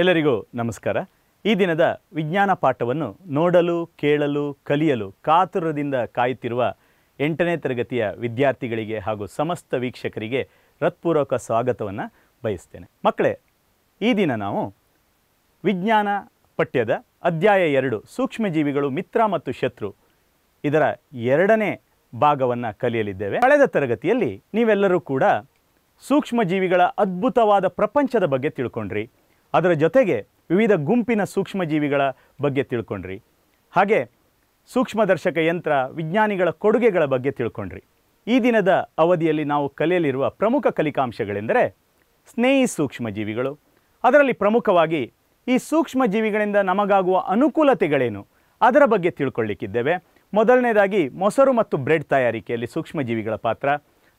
ಎಲ್ಲರಿಗೂ ನಮಸ್ಕಾರ ಈ ದಿನದ ವಿಜ್ಞಾನ ಪಾಠವನ್ನು ನೋಡಲು ಕೇಳಲು ಕಲಿಯಲು ಕಾತುರದಿಂದ ಕಾಯುತ್ತಿರುವ ಎಂಟನೇ ತರಗತಿಯ ವಿದ್ಯಾರ್ಥಿಗಳಿಗೆ ಹಾಗೂ ಸಮಸ್ತ ವೀಕ್ಷಕರಿಗೆ ಹೃತ್ಪೂರ್ವಕ ಸ್ವಾಗತವನ್ನು ಬಯಸ್ತೇನೆ ಮಕ್ಕಳೇ ಈ ದಿನ ನಾವು ವಿಜ್ಞಾನ ಪಠ್ಯದ ಅಧ್ಯಾಯ ಎರಡು ಸೂಕ್ಷ್ಮಜೀವಿಗಳು ಮಿತ್ರ ಮತ್ತು ಶತ್ರು ಇದರ ಎರಡನೇ ಭಾಗವನ್ನು ಕಲಿಯಲಿದ್ದೇವೆ ಕಳೆದ ತರಗತಿಯಲ್ಲಿ ನೀವೆಲ್ಲರೂ ಕೂಡ ಸೂಕ್ಷ್ಮಜೀವಿಗಳ ಅದ್ಭುತವಾದ ಪ್ರಪಂಚದ ಬಗ್ಗೆ ತಿಳ್ಕೊಂಡ್ರಿ ಅದರ ಜೊತೆಗೆ ವಿವಿಧ ಗುಂಪಿನ ಸೂಕ್ಷ್ಮಜೀವಿಗಳ ಬಗ್ಗೆ ತಿಳ್ಕೊಂಡ್ರಿ ಹಾಗೆ ಸೂಕ್ಷ್ಮದರ್ಶಕ ಯಂತ್ರ ವಿಜ್ಞಾನಿಗಳ ಕೊಡುಗೆಗಳ ಬಗ್ಗೆ ತಿಳ್ಕೊಂಡ್ರಿ ಈ ದಿನದ ಅವಧಿಯಲ್ಲಿ ನಾವು ಕಲಿಯಲಿರುವ ಪ್ರಮುಖ ಕಲಿಕಾಂಶಗಳೆಂದರೆ ಸ್ನೇಹಿ ಸೂಕ್ಷ್ಮಜೀವಿಗಳು ಅದರಲ್ಲಿ ಪ್ರಮುಖವಾಗಿ ಈ ಸೂಕ್ಷ್ಮಜೀವಿಗಳಿಂದ ನಮಗಾಗುವ ಅನುಕೂಲತೆಗಳೇನು ಅದರ ಬಗ್ಗೆ ತಿಳ್ಕೊಳ್ಳಿಕ್ಕಿದ್ದೇವೆ ಮೊದಲನೇದಾಗಿ ಮೊಸರು ಮತ್ತು ಬ್ರೆಡ್ ತಯಾರಿಕೆಯಲ್ಲಿ ಸೂಕ್ಷ್ಮಜೀವಿಗಳ ಪಾತ್ರ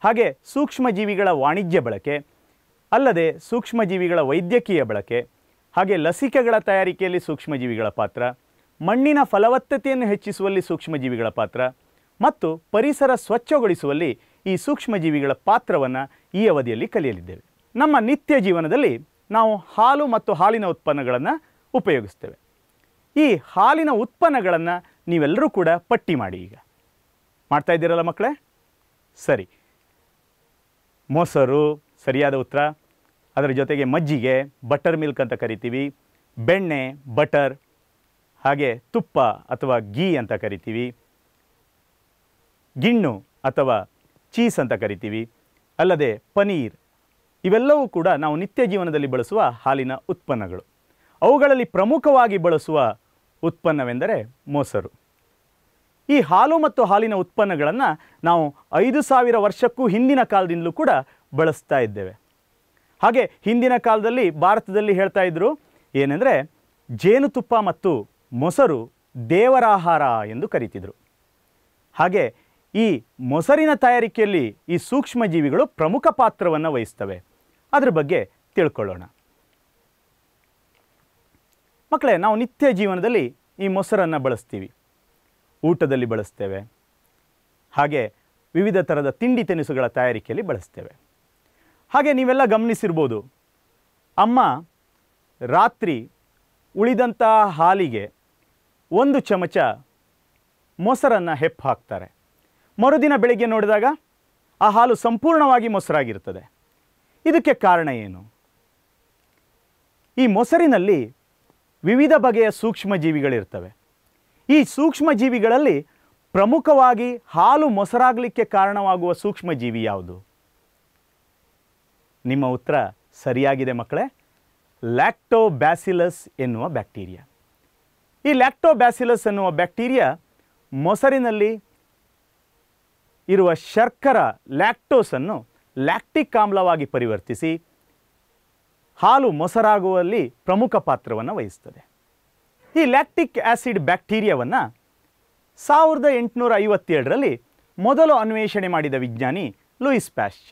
ಹಾಗೆ ಸೂಕ್ಷ್ಮಜೀವಿಗಳ ವಾಣಿಜ್ಯ ಬಳಕೆ ಅಲ್ಲದೆ ಸೂಕ್ಷ್ಮಜೀವಿಗಳ ವೈದ್ಯಕೀಯ ಬಳಕೆ ಹಾಗೆ ಲಸಿಕೆಗಳ ತಯಾರಿಕೆಯಲ್ಲಿ ಸೂಕ್ಷ್ಮಜೀವಿಗಳ ಪಾತ್ರ ಮಣ್ಣಿನ ಫಲವತ್ತತೆಯನ್ನು ಹೆಚ್ಚಿಸುವಲ್ಲಿ ಸೂಕ್ಷ್ಮಜೀವಿಗಳ ಪಾತ್ರ ಮತ್ತು ಪರಿಸರ ಸ್ವಚ್ಛಗೊಳಿಸುವಲ್ಲಿ ಈ ಸೂಕ್ಷ್ಮಜೀವಿಗಳ ಪಾತ್ರವನ್ನು ಈ ಅವಧಿಯಲ್ಲಿ ಕಲಿಯಲಿದ್ದೇವೆ ನಮ್ಮ ನಿತ್ಯ ಜೀವನದಲ್ಲಿ ನಾವು ಹಾಲು ಮತ್ತು ಹಾಲಿನ ಉತ್ಪನ್ನಗಳನ್ನು ಉಪಯೋಗಿಸ್ತೇವೆ ಈ ಹಾಲಿನ ಉತ್ಪನ್ನಗಳನ್ನು ನೀವೆಲ್ಲರೂ ಕೂಡ ಪಟ್ಟಿ ಮಾಡಿ ಈಗ ಮಾಡ್ತಾ ಇದ್ದೀರಲ್ಲ ಮಕ್ಕಳೇ ಸರಿ ಮೊಸರು ಸರಿಯಾದ ಉತ್ತರ ಅದರ ಜೊತೆಗೆ ಮಜ್ಜಿಗೆ ಬಟರ್ ಮಿಲ್ಕ್ ಅಂತ ಕರಿತೀವಿ ಬೆಣ್ಣೆ ಬಟರ್ ಹಾಗೆ ತುಪ್ಪ ಅಥವಾ ಗೀ ಅಂತ ಕರಿತೀವಿ ಗಿಣ್ಣು ಅಥವಾ ಚೀಸ್ ಅಂತ ಕರಿತೀವಿ ಅಲ್ಲದೆ ಪನೀರ್ ಇವೆಲ್ಲವೂ ಕೂಡ ನಾವು ನಿತ್ಯ ಜೀವನದಲ್ಲಿ ಬಳಸುವ ಹಾಲಿನ ಉತ್ಪನ್ನಗಳು ಅವುಗಳಲ್ಲಿ ಪ್ರಮುಖವಾಗಿ ಬಳಸುವ ಉತ್ಪನ್ನವೆಂದರೆ ಮೊಸರು ಈ ಹಾಲು ಮತ್ತು ಹಾಲಿನ ಉತ್ಪನ್ನಗಳನ್ನು ನಾವು ಐದು ಸಾವಿರ ವರ್ಷಕ್ಕೂ ಹಿಂದಿನ ಕಾಲದಿಂದಲೂ ಕೂಡ ಬಳಸ್ತಾ ಇದ್ದೇವೆ ಹಾಗೆ ಹಿಂದಿನ ಕಾಲದಲ್ಲಿ ಭಾರತದಲ್ಲಿ ಹೇಳ್ತಾ ಇದ್ದರು ಏನೆಂದರೆ ಜೇನುತುಪ್ಪ ಮತ್ತು ಮೊಸರು ದೇವರಾಹಾರ ಎಂದು ಕರೀತಿದ್ರು ಹಾಗೆ ಈ ಮೊಸರಿನ ತಯಾರಿಕೆಯಲ್ಲಿ ಈ ಸೂಕ್ಷ್ಮಜೀವಿಗಳು ಪ್ರಮುಖ ಪಾತ್ರವನ್ನು ವಹಿಸ್ತವೆ ಅದರ ಬಗ್ಗೆ ತಿಳ್ಕೊಳ್ಳೋಣ ಮಕ್ಕಳೇ ನಾವು ನಿತ್ಯ ಜೀವನದಲ್ಲಿ ಈ ಮೊಸರನ್ನು ಬಳಸ್ತೀವಿ ಊಟದಲ್ಲಿ ಬಳಸ್ತೇವೆ ಹಾಗೆ ವಿವಿಧ ಥರದ ತಿಂಡಿ ತಿನಿಸುಗಳ ತಯಾರಿಕೆಯಲ್ಲಿ ಬಳಸ್ತೇವೆ ಹಾಗೆ ನೀವೆಲ್ಲ ಗಮನಿಸಿರ್ಬೋದು ಅಮ್ಮ ರಾತ್ರಿ ಉಳಿದಂಥ ಹಾಲಿಗೆ ಒಂದು ಚಮಚ ಮೊಸರನ್ನು ಹೆಪ್ಪು ಹಾಕ್ತಾರೆ ಮರುದಿನ ಬೆಳಿಗ್ಗೆ ನೋಡಿದಾಗ ಆ ಹಾಲು ಸಂಪೂರ್ಣವಾಗಿ ಮೊಸರಾಗಿರ್ತದೆ ಇದಕ್ಕೆ ಕಾರಣ ಏನು ಈ ಮೊಸರಿನಲ್ಲಿ ವಿವಿಧ ಬಗೆಯ ಸೂಕ್ಷ್ಮಜೀವಿಗಳಿರ್ತವೆ ಈ ಸೂಕ್ಷ್ಮಜೀವಿಗಳಲ್ಲಿ ಪ್ರಮುಖವಾಗಿ ಹಾಲು ಮೊಸರಾಗಲಿಕ್ಕೆ ಕಾರಣವಾಗುವ ಸೂಕ್ಷ್ಮಜೀವಿ ಯಾವುದು ನಿಮ್ಮ ಉತ್ತರ ಸರಿಯಾಗಿದೆ ಮಕ್ಕಳೇ ಲ್ಯಾಕ್ಟೋಬ್ಯಾಸಿಲಸ್ ಎನ್ನುವ ಬ್ಯಾಕ್ಟೀರಿಯಾ ಈ ಲ್ಯಾಕ್ಟೋಬ್ಯಾಸಿಲಸ್ ಎನ್ನುವ ಬ್ಯಾಕ್ಟೀರಿಯಾ ಮೊಸರಿನಲ್ಲಿ ಇರುವ ಶರ್ಕರ ಲ್ಯಾಕ್ಟೋಸನ್ನು ಲ್ಯಾಕ್ಟಿಕ್ ಆಮ್ಲವಾಗಿ ಪರಿವರ್ತಿಸಿ ಹಾಲು ಮೊಸರಾಗುವಲ್ಲಿ ಪ್ರಮುಖ ಪಾತ್ರವನ್ನು ವಹಿಸ್ತದೆ ಈ ಲ್ಯಾಕ್ಟಿಕ್ ಆ್ಯಸಿಡ್ ಬ್ಯಾಕ್ಟೀರಿಯಾವನ್ನು ಸಾವಿರದ ಎಂಟುನೂರ ಐವತ್ತೇಳರಲ್ಲಿ ಮೊದಲು ಅನ್ವೇಷಣೆ ಮಾಡಿದ ವಿಜ್ಞಾನಿ ಲೂಯಿಸ್ ಪ್ಯಾಶ್ಚ